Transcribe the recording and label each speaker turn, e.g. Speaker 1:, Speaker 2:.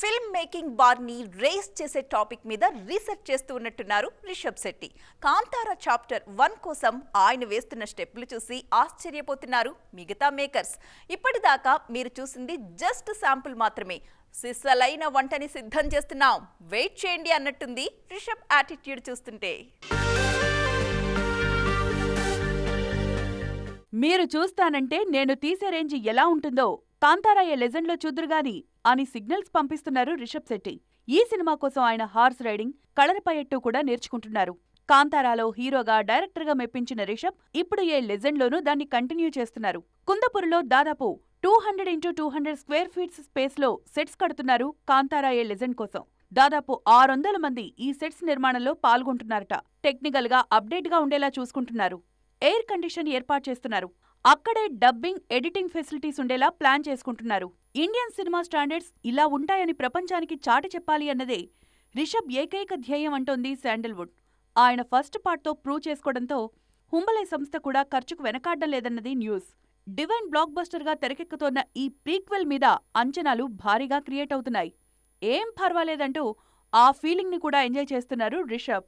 Speaker 1: film making బార్ని raise చేసే topic మీద రీసెర్చ్ చేస్తూ ఉన్నట్టున్నారు రిషబ్ శెట్టి కాంతారా చాప్టర్ వన్ కోసం ఆయన వేస్తున్న స్టెప్లు చూసి ఆశ్చర్యపోతున్నారు మిగతా మేకర్స్ ఇప్పటిదాకా మీరు చూసింది జస్ట్ శాంపుల్ మాత్రమే సిస్సలైన వంటని సిద్ధం చేస్తున్నాం వెయిట్ చేయండి అన్నట్టుంది రిషబ్ యాటిట్యూడ్ చూస్తుంటే
Speaker 2: మీరు చూస్తానంటే నేను తీసే రేంజ్ ఎలా ఉంటుందో కాంతారాయ లెజెండ్లో చూద్దురుగాని అని సిగ్నల్స్ పంపిస్తున్నారు రిషబ్ శెట్టి ఈ సినిమా కోసం ఆయన హార్స్ రైడింగ్ కలరపయట్టు కూడా నేర్చుకుంటున్నారు కాంతారాలో హీరోగా డైరెక్టర్గా మెప్పించిన రిషబ్ ఇప్పుడు ఏ లెజెండ్లోనూ దాన్ని కంటిన్యూ చేస్తున్నారు కుందపూర్లో దాదాపు two hundred into two hundred square feets స్పేస్లో సెట్స్ కడుతున్నారు కాంతారా ఏ లెజెండ్ కోసం దాదాపు ఆరొందల మంది ఈ సెట్స్ నిర్మాణంలో పాల్గొంటున్నారట టెక్నికల్గా అప్డేట్గా ఉండేలా చూసుకుంటున్నారు ఎయిర్ కండిషన్ ఏర్పాటు చేస్తున్నారు అక్కడే డబ్బింగ్ ఎడిటింగ్ ఫెసిలిటీస్ ఉండేలా ప్లాన్ చేసుకుంటున్నారు ఇండియన్ సినిమా స్టాండర్డ్స్ ఇలా ఉంటాయని ప్రపంచానికి చాటి చెప్పాలి అన్నదే రిషబ్ ఏకైక ధ్యేయం అంటోంది శాండల్వుడ్ ఆయన ఫస్ట్ పార్ట్తో ప్రూవ్ చేసుకోవడంతో హుంబలే సంస్థ కూడా ఖర్చుకు వెనకాడడం లేదన్నది న్యూస్ డివైన్ బ్లాక్ బస్టర్గా తెరకెక్కుతోన్న ఈ ప్రీక్వెల్ మీద అంచనాలు భారీగా క్రియేట్ అవుతున్నాయి ఏం పర్వాలేదంటూ ఆ ఫీలింగ్ని కూడా ఎంజాయ్ చేస్తున్నారు రిషబ్